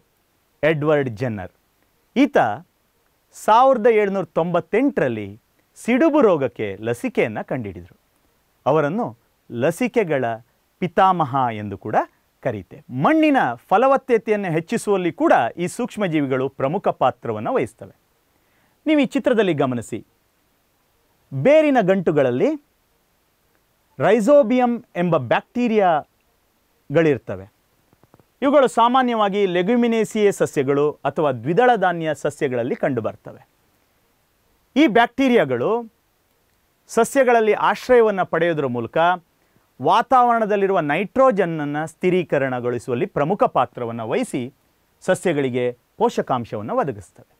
ಎಡ್ವರ್ಡ್ ಜೆನ್ನರ್ ಈತ ಸಾವಿರದ ಏಳುನೂರ ತೊಂಬತ್ತೆಂಟರಲ್ಲಿ ಸಿಡುಬು ರೋಗಕ್ಕೆ ಲಸಿಕೆಯನ್ನು ಕಂಡುಹಿಡಿದರು ಅವರನ್ನು ಲಸಿಕೆಗಳ ಪಿತಾಮಹ ಎಂದು ಕೂಡ ಕರೀತೆ ಮಣ್ಣಿನ ಫಲವತ್ತತೆಯನ್ನು ಹೆಚ್ಚಿಸುವಲ್ಲಿ ಕೂಡ ಈ ಸೂಕ್ಷ್ಮಜೀವಿಗಳು ಪ್ರಮುಖ ಪಾತ್ರವನ್ನು ವಹಿಸ್ತವೆ ನೀವು ಈ ಚಿತ್ರದಲ್ಲಿ ಗಮನಿಸಿ ಬೇರಿನ ಗಂಟುಗಳಲ್ಲಿ ರೈಸೋಬಿಯಂ ಎಂಬ ಬ್ಯಾಕ್ಟೀರಿಯಾಗಳಿರ್ತವೆ ಇವುಗಳು ಸಾಮಾನ್ಯವಾಗಿ ಲೆಗ್ಯುಮಿನೇಸಿಯೇ ಸಸ್ಯಗಳು ಅಥವಾ ದ್ವಿದಳ ಧಾನ್ಯ ಸಸ್ಯಗಳಲ್ಲಿ ಕಂಡುಬರ್ತವೆ ಈ ಬ್ಯಾಕ್ಟೀರಿಯಾಗಳು ಸಸ್ಯಗಳಲ್ಲಿ ಆಶ್ರಯವನ್ನು ಪಡೆಯೋದ್ರ ಮೂಲಕ ವಾತಾವರಣದಲ್ಲಿರುವ ನೈಟ್ರೋಜನ್ನನ್ನು ಸ್ಥಿರೀಕರಣಗೊಳಿಸುವಲ್ಲಿ ಪ್ರಮುಖ ಪಾತ್ರವನ್ನು ವಹಿಸಿ ಸಸ್ಯಗಳಿಗೆ ಪೋಷಕಾಂಶವನ್ನು ಒದಗಿಸ್ತವೆ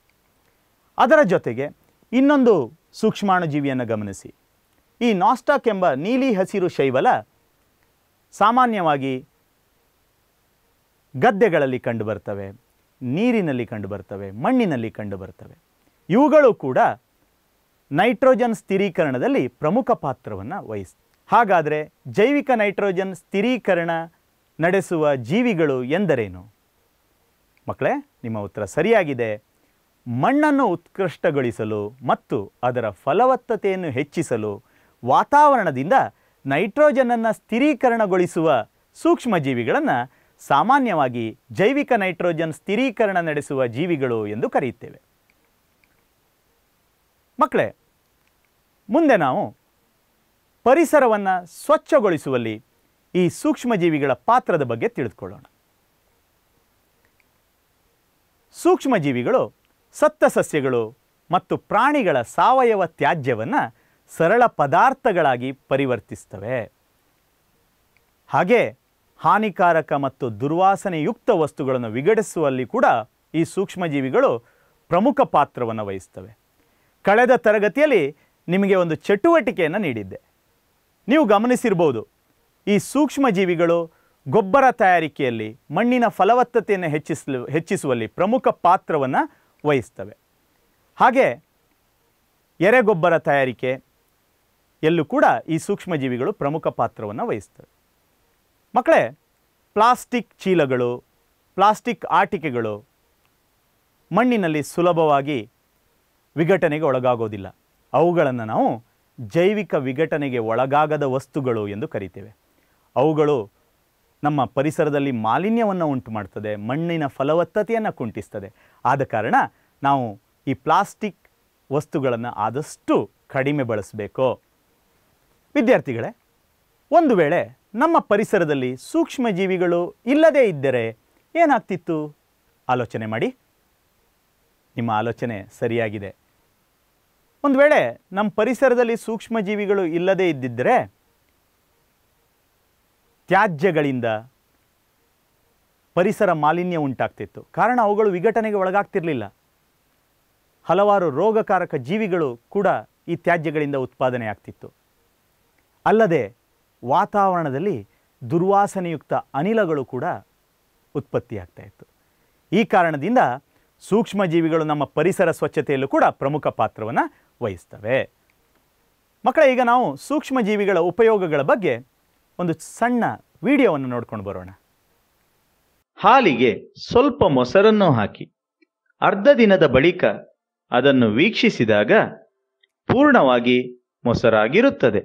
ಅದರ ಜೊತೆಗೆ ಇನ್ನೊಂದು ಸೂಕ್ಷ್ಮಾಣು ಸೂಕ್ಷ್ಮಾಣುಜೀವಿಯನ್ನು ಗಮನಿಸಿ ಈ ನಾಸ್ಟಾಕ್ ಎಂಬ ನೀಲಿ ಹಸಿರು ಶೈವಲ ಸಾಮಾನ್ಯವಾಗಿ ಗದ್ದೆಗಳಲ್ಲಿ ಕಂಡುಬರ್ತವೆ ನೀರಿನಲ್ಲಿ ಕಂಡುಬರ್ತವೆ ಮಣ್ಣಿನಲ್ಲಿ ಕಂಡುಬರ್ತವೆ ಇವುಗಳು ಕೂಡ ನೈಟ್ರೋಜನ್ ಸ್ಥಿರೀಕರಣದಲ್ಲಿ ಪ್ರಮುಖ ಪಾತ್ರವನ್ನು ವಹಿಸ್ ಹಾಗಾದರೆ ಜೈವಿಕ ನೈಟ್ರೋಜನ್ ಸ್ಥಿರೀಕರಣ ನಡೆಸುವ ಜೀವಿಗಳು ಎಂದರೇನು ಮಕ್ಕಳೇ ನಿಮ್ಮ ಉತ್ತರ ಸರಿಯಾಗಿದೆ ಮಣ್ಣನ್ನು ಉತ್ಕೃಷ್ಟಗೊಳಿಸಲು ಮತ್ತು ಅದರ ಫಲವತ್ತತೆಯನ್ನು ಹೆಚ್ಚಿಸಲು ವಾತಾವರಣದಿಂದ ನೈಟ್ರೋಜನನ್ನು ಸ್ಥಿರೀಕರಣಗೊಳಿಸುವ ಸೂಕ್ಷ್ಮ ಜೀವಿಗಳನ್ನು ಸಾಮಾನ್ಯವಾಗಿ ಜೈವಿಕ ನೈಟ್ರೋಜನ್ ಸ್ಥಿರೀಕರಣ ನಡೆಸುವ ಜೀವಿಗಳು ಎಂದು ಕರೆಯುತ್ತೇವೆ ಮಕ್ಕಳೇ ಮುಂದೆ ನಾವು ಪರಿಸರವನ್ನು ಸ್ವಚ್ಛಗೊಳಿಸುವಲ್ಲಿ ಈ ಸೂಕ್ಷ್ಮಜೀವಿಗಳ ಪಾತ್ರದ ಬಗ್ಗೆ ತಿಳಿದುಕೊಳ್ಳೋಣ ಸೂಕ್ಷ್ಮಜೀವಿಗಳು ಸತ್ತ ಸಸ್ಯಗಳು ಮತ್ತು ಪ್ರಾಣಿಗಳ ಸಾವಯವ ತ್ಯಾಜ್ಯವನ್ನು ಸರಳ ಪದಾರ್ಥಗಳಾಗಿ ಪರಿವರ್ತಿಸ್ತವೆ ಹಾಗೆ ಹಾನಿಕಾರಕ ಮತ್ತು ದುರ್ವಾಸನೆಯುಕ್ತ ವಸ್ತುಗಳನ್ನು ವಿಗಡಿಸುವಲ್ಲಿ ಕೂಡ ಈ ಸೂಕ್ಷ್ಮಜೀವಿಗಳು ಪ್ರಮುಖ ಪಾತ್ರವನ್ನು ವಹಿಸ್ತವೆ ಕಳೆದ ತರಗತಿಯಲ್ಲಿ ನಿಮಗೆ ಒಂದು ಚಟುವಟಿಕೆಯನ್ನು ನೀಡಿದ್ದೆ ನೀವು ಗಮನಿಸಿರ್ಬೋದು ಈ ಸೂಕ್ಷ್ಮಜೀವಿಗಳು ಗೊಬ್ಬರ ತಯಾರಿಕೆಯಲ್ಲಿ ಮಣ್ಣಿನ ಫಲವತ್ತತೆಯನ್ನು ಹೆಚ್ಚಿಸಲು ಹೆಚ್ಚಿಸುವಲ್ಲಿ ಪ್ರಮುಖ ಪಾತ್ರವನ್ನು ವಹಿಸ್ತವೆ ಹಾಗೆ ಎರೆಗೊಬ್ಬರ ತಯಾರಿಕೆ ಎಲ್ಲೂ ಕೂಡ ಈ ಸೂಕ್ಷ್ಮಜೀವಿಗಳು ಪ್ರಮುಖ ಪಾತ್ರವನ್ನು ವಹಿಸ್ತವೆ ಮಕ್ಕಳೇ ಪ್ಲಾಸ್ಟಿಕ್ ಚೀಲಗಳು ಪ್ಲಾಸ್ಟಿಕ್ ಆಟಿಕೆಗಳು ಮಣ್ಣಿನಲ್ಲಿ ಸುಲಭವಾಗಿ ವಿಘಟನೆಗೆ ಒಳಗಾಗೋದಿಲ್ಲ ಅವುಗಳನ್ನು ನಾವು ಜೈವಿಕ ವಿಘಟನೆಗೆ ಒಳಗಾಗದ ವಸ್ತುಗಳು ಎಂದು ಕರಿತೇವೆ ಅವುಗಳು ನಮ್ಮ ಪರಿಸರದಲ್ಲಿ ಮಾಲಿನ್ಯವನ್ನು ಉಂಟು ಮಾಡ್ತದೆ ಮಣ್ಣಿನ ಫಲವತ್ತತೆಯನ್ನು ಕುಂಟಿಸ್ತದೆ ಆದ ಕಾರಣ ನಾವು ಈ ಪ್ಲಾಸ್ಟಿಕ್ ವಸ್ತುಗಳನ್ನು ಆದಷ್ಟು ಕಡಿಮೆ ಬಳಸಬೇಕು ವಿದ್ಯಾರ್ಥಿಗಳೇ ಒಂದು ವೇಳೆ ನಮ್ಮ ಪರಿಸರದಲ್ಲಿ ಸೂಕ್ಷ್ಮ ಜೀವಿಗಳು ಇಲ್ಲದೇ ಇದ್ದರೆ ಏನಾಗ್ತಿತ್ತು ಆಲೋಚನೆ ಮಾಡಿ ನಿಮ್ಮ ಆಲೋಚನೆ ಸರಿಯಾಗಿದೆ ಒಂದು ವೇಳೆ ನಮ್ಮ ಪರಿಸರದಲ್ಲಿ ಸೂಕ್ಷ್ಮ ಜೀವಿಗಳು ಇಲ್ಲದೇ ಇದ್ದಿದ್ದರೆ ತ್ಯಾಜ್ಯಗಳಿಂದ ಪರಿಸರ ಮಾಲಿನ್ಯ ಉಂಟಾಗ್ತಿತ್ತು ಕಾರಣ ಅವುಗಳು ವಿಘಟನೆಗೆ ಒಳಗಾಗ್ತಿರಲಿಲ್ಲ ಹಲವಾರು ರೋಗಕಾರಕ ಜೀವಿಗಳು ಕೂಡ ಈ ತ್ಯಾಜ್ಯಗಳಿಂದ ಉತ್ಪಾದನೆ ಆಗ್ತಿತ್ತು ಅಲ್ಲದೆ ವಾತಾವರಣದಲ್ಲಿ ದುರ್ವಾಸನೆಯುಕ್ತ ಅನಿಲಗಳು ಕೂಡ ಉತ್ಪತ್ತಿಯಾಗ್ತಾ ಇತ್ತು ಈ ಕಾರಣದಿಂದ ಸೂಕ್ಷ್ಮಜೀವಿಗಳು ನಮ್ಮ ಪರಿಸರ ಸ್ವಚ್ಛತೆಯಲ್ಲೂ ಕೂಡ ಪ್ರಮುಖ ಪಾತ್ರವನ್ನು ವಹಿಸ್ತವೆ ಮಕ್ಕಳ ಈಗ ನಾವು ಸೂಕ್ಷ್ಮಜೀವಿಗಳ ಉಪಯೋಗಗಳ ಬಗ್ಗೆ ಒಂದು ಸಣ್ಣ ವಿಡಿಯೋವನ್ನು ನೋಡ್ಕೊಂಡು ಬರೋಣ ಹಾಲಿಗೆ ಸ್ವಲ್ಪ ಮೊಸರನ್ನು ಹಾಕಿ ಅರ್ಧ ದಿನದ ಬಳಿಕ ಅದನ್ನು ವೀಕ್ಷಿಸಿದಾಗ ಪೂರ್ಣವಾಗಿ ಮೊಸರಾಗಿರುತ್ತದೆ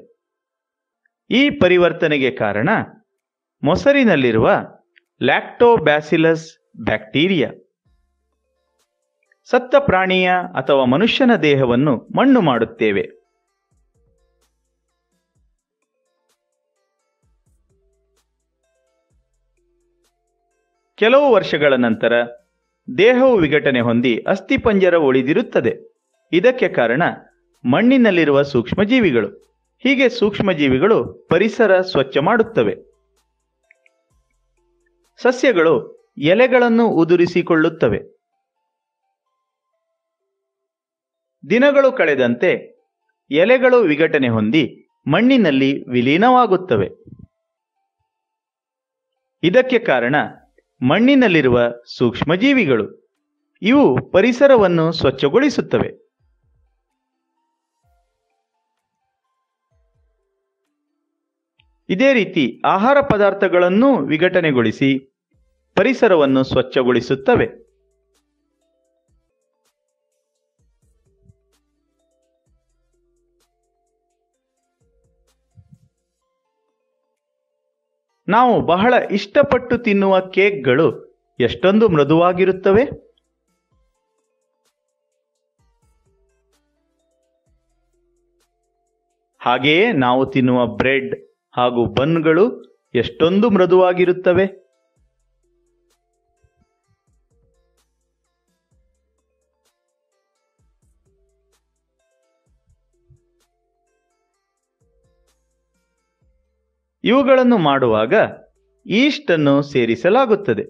ಈ ಪರಿವರ್ತನೆಗೆ ಕಾರಣ ಮೊಸರಿನಲ್ಲಿರುವ ಲ್ಯಾಕ್ಟೋಬ್ಯಾಸಿಲಸ್ ಬ್ಯಾಕ್ಟೀರಿಯಾ ಸತ್ತ ಪ್ರಾಣಿಯ ಅಥವಾ ಮನುಷ್ಯನ ದೇಹವನ್ನು ಮಣ್ಣು ಮಾಡುತ್ತೇವೆ ಕೆಲವು ವರ್ಷಗಳ ನಂತರ ದೇಹವು ವಿಘಟನೆ ಹೊಂದಿ ಅಸ್ಥಿಪಂಜರ ಉಳಿದಿರುತ್ತದೆ ಇದಕ್ಕೆ ಕಾರಣ ಮಣ್ಣಿನಲ್ಲಿರುವ ಸೂಕ್ಷ್ಮಜೀವಿಗಳು ಹೀಗೆ ಸೂಕ್ಷ್ಮಜೀವಿಗಳು ಪರಿಸರ ಸ್ವಚ್ಛ ಮಾಡುತ್ತವೆ ಸಸ್ಯಗಳು ಎಲೆಗಳನ್ನು ಉದುರಿಸಿಕೊಳ್ಳುತ್ತವೆ ದಿನಗಳು ಕಳೆದಂತೆ ಎಲೆಗಳು ವಿಘಟನೆ ಹೊಂದಿ ಮಣ್ಣಿನಲ್ಲಿ ವಿಲೀನವಾಗುತ್ತವೆ ಇದಕ್ಕೆ ಕಾರಣ ಮಣ್ಣಿನಲ್ಲಿರುವ ಸೂಕ್ಷ್ಮಜೀವಿಗಳು ಇವು ಪರಿಸರವನ್ನು ಸ್ವಚ್ಛಗೊಳಿಸುತ್ತವೆ ಇದೇ ರೀತಿ ಆಹಾರ ಪದಾರ್ಥಗಳನ್ನು ವಿಘಟನೆಗೊಳಿಸಿ ಪರಿಸರವನ್ನು ಸ್ವಚ್ಛಗೊಳಿಸುತ್ತವೆ ನಾವು ಬಹಳ ಇಷ್ಟಪಟ್ಟು ತಿನ್ನುವ ಕೇಕ್ಗಳು ಎಷ್ಟೊಂದು ಮೃದುವಾಗಿರುತ್ತವೆ ಹಾಗೆಯೇ ನಾವು ತಿನ್ನುವ ಬ್ರೆಡ್ ಹಾಗೂ ಬನ್ಗಳು ಎಷ್ಟೊಂದು ಮೃದುವಾಗಿರುತ್ತವೆ ಇವುಗಳನ್ನು ಮಾಡುವಾಗ ಈಸ್ಟ್ ಅನ್ನು ಸೇರಿಸಲಾಗುತ್ತದೆ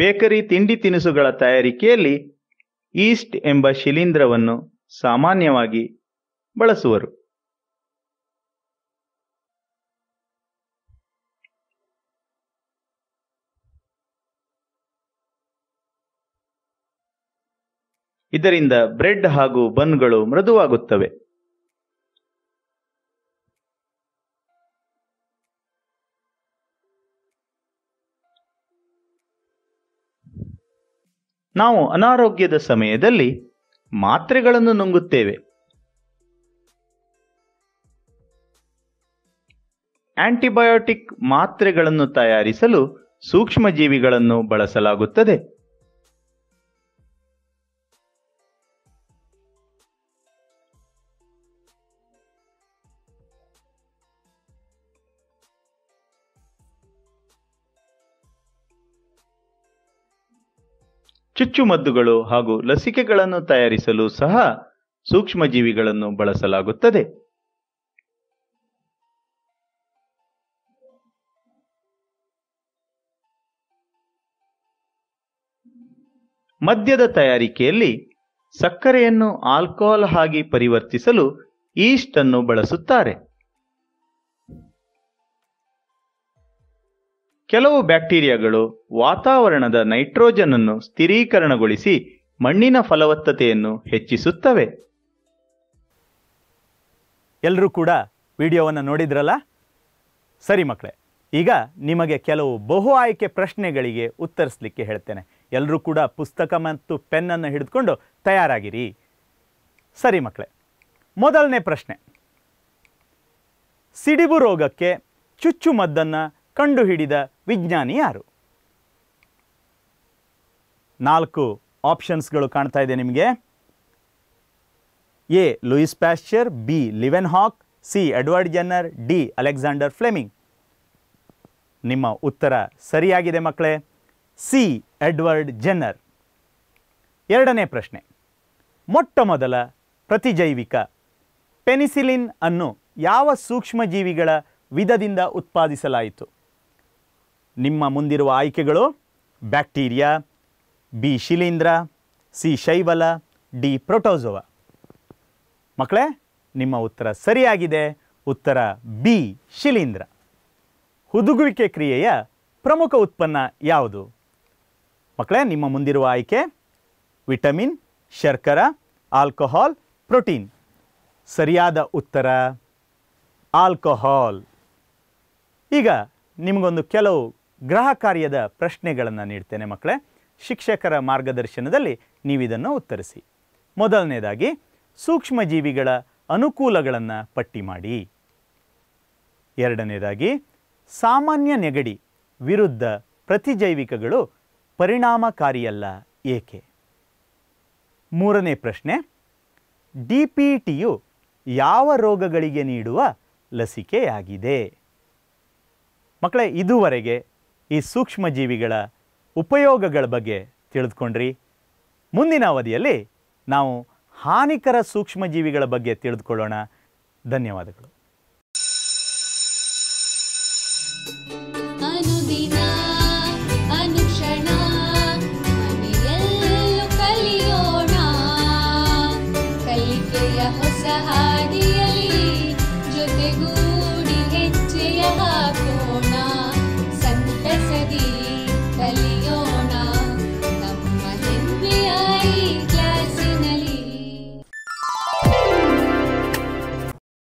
ಬೇಕರಿ ತಿಂಡಿ ತಿನಿಸುಗಳ ತಯಾರಿಕೆಯಲ್ಲಿ ಈಸ್ಟ್ ಎಂಬ ಶಿಲೀಂಧ್ರವನ್ನು ಸಾಮಾನ್ಯವಾಗಿ ಬಳಸುವರು ಇದರಿಂದ ಬ್ರೆಡ್ ಹಾಗೂ ಬನ್ಗಳು ಮೃದುವಾಗುತ್ತವೆ ನಾವು ಅನಾರೋಗ್ಯದ ಸಮಯದಲ್ಲಿ ಮಾತ್ರೆಗಳನ್ನು ನುಂಗುತ್ತೇವೆ ಆಂಟಿಬಯೋಟಿಕ್ ಮಾತ್ರೆಗಳನ್ನು ತಯಾರಿಸಲು ಸೂಕ್ಷ್ಮಜೀವಿಗಳನ್ನು ಬಳಸಲಾಗುತ್ತದೆ ಚುಚ್ಚುಮದ್ದುಗಳು ಹಾಗೂ ಲಸಿಕೆಗಳನ್ನು ತಯಾರಿಸಲು ಸಹ ಸೂಕ್ಷ್ಮಜೀವಿಗಳನ್ನು ಬಳಸಲಾಗುತ್ತದೆ ಮದ್ಯದ ತಯಾರಿಕೆಯಲ್ಲಿ ಸಕ್ಕರೆಯನ್ನು ಆಲ್ಕೋಹಾಲ್ ಆಗಿ ಪರಿವರ್ತಿಸಲು ಈಸ್ಟ್ ಅನ್ನು ಬಳಸುತ್ತಾರೆ ಕೆಲವು ಬ್ಯಾಕ್ಟೀರಿಯಾಗಳು ವಾತಾವರಣದ ನೈಟ್ರೋಜನ್ ಅನ್ನು ಸ್ಥಿರೀಕರಣಗೊಳಿಸಿ ಮಣ್ಣಿನ ಫಲವತ್ತತೆಯನ್ನು ಹೆಚ್ಚಿಸುತ್ತವೆ ಎಲ್ಲರೂ ಕೂಡ ವಿಡಿಯೋವನ್ನು ನೋಡಿದ್ರಲ್ಲ ಸರಿ ಮಕ್ಕಳೇ ಈಗ ನಿಮಗೆ ಕೆಲವು ಬಹು ಆಯ್ಕೆ ಪ್ರಶ್ನೆಗಳಿಗೆ ಉತ್ತರಿಸಲಿಕ್ಕೆ ಹೇಳ್ತೇನೆ ಎಲ್ಲರೂ ಕೂಡ ಪುಸ್ತಕ ಮತ್ತು ಪೆನ್ನನ್ನು ಹಿಡಿದುಕೊಂಡು ತಯಾರಾಗಿರಿ ಸರಿ ಮಕ್ಕಳೇ ಮೊದಲನೇ ಪ್ರಶ್ನೆ ಸಿಡಿಬು ರೋಗಕ್ಕೆ ಚುಚ್ಚುಮದ್ದನ್ನು ಕಂಡುಹಿಡಿದ ವಿಜ್ಞಾನಿ ಯಾರು ನಾಲ್ಕು ಆಪ್ಷನ್ಸ್ಗಳು ಕಾಣ್ತಾ ಇದೆ ನಿಮಗೆ A Louis Pasteur B Leeuwenhoek C Edward Jenner D Alexander Fleming ನಿಮ್ಮ ಉತ್ತರ ಸರಿಯಾಗಿದೆ ಮಕ್ಕಳೇ ಸಿ ಎಡ್ವರ್ಡ್ ಜೆನ್ನರ್ ಎರಡನೇ ಪ್ರಶ್ನೆ ಮೊಟ್ಟ ಮೊದಲ ಪ್ರತಿಜೈವಿಕ ಪೆನಿಸಿಲಿನ್ ಅನ್ನು ಯಾವ ಸೂಕ್ಷ್ಮಜೀವಿಗಳ ವಿಧದಿಂದ ಉತ್ಪಾದಿಸಲಾಯಿತು ನಿಮ್ಮ ಮುಂದಿರುವ ಆಯ್ಕೆಗಳು ಬ್ಯಾಕ್ಟೀರಿಯಾ ಬಿ ಶಿಲೀಂಧ್ರ ಸಿ ಶೈವಲ ಡಿ ಪ್ರೊಟೋಸೋವ ಮಕ್ಕಳೇ ನಿಮ್ಮ ಉತ್ತರ ಸರಿಯಾಗಿದೆ ಉತ್ತರ ಬಿ ಶಿಲೀಂಧ್ರ ಹುದುಗುವಿಕೆ ಕ್ರಿಯೆಯ ಪ್ರಮುಖ ಉತ್ಪನ್ನ ಯಾವುದು ಮಕ್ಕಳೇ ನಿಮ್ಮ ಮುಂದಿರುವ ಆಯ್ಕೆ ವಿಟಮಿನ್ ಶರ್ಕರ ಆಲ್ಕೋಹಾಲ್ ಪ್ರೋಟೀನ್ ಸರಿಯಾದ ಉತ್ತರ ಆಲ್ಕೋಹಾಲ್ ಈಗ ನಿಮಗೊಂದು ಕೆಲವು ಗ್ರಹ ಕಾರ್ಯದ ಪ್ರಶ್ನೆಗಳನ್ನು ನೀಡ್ತೇನೆ ಮಕ್ಕಳೇ ಶಿಕ್ಷಕರ ಮಾರ್ಗದರ್ಶನದಲ್ಲಿ ನೀವಿದನ್ನು ಉತ್ತರಿಸಿ ಮೊದಲನೇದಾಗಿ ಸೂಕ್ಷ್ಮಜೀವಿಗಳ ಅನುಕೂಲಗಳನ್ನು ಪಟ್ಟಿ ಮಾಡಿ ಎರಡನೇದಾಗಿ ಸಾಮಾನ್ಯ ನೆಗಡಿ ವಿರುದ್ಧ ಪ್ರತಿಜೈವಿಕಗಳು ಪರಿಣಾಮಕಾರಿಯಲ್ಲ ಏಕೆ ಮೂರನೇ ಪ್ರಶ್ನೆ ಡಿ ಪಿ ಟಿಯು ಯಾವ ರೋಗಗಳಿಗೆ ನೀಡುವ ಲಸಿಕೆಯಾಗಿದೆ ಮಕ್ಕಳೇ ಇದುವರೆಗೆ ಈ ಸೂಕ್ಷ್ಮ ಜೀವಿಗಳ ಉಪಯೋಗಗಳ ಬಗ್ಗೆ ತಿಳಿದುಕೊಂಡ್ರಿ ಮುಂದಿನ ಅವಧಿಯಲ್ಲಿ ನಾವು ಹಾನಿಕರ ಸೂಕ್ಷ್ಮಜೀವಿಗಳ ಬಗ್ಗೆ ತಿಳಿದುಕೊಳ್ಳೋಣ ಧನ್ಯವಾದಗಳು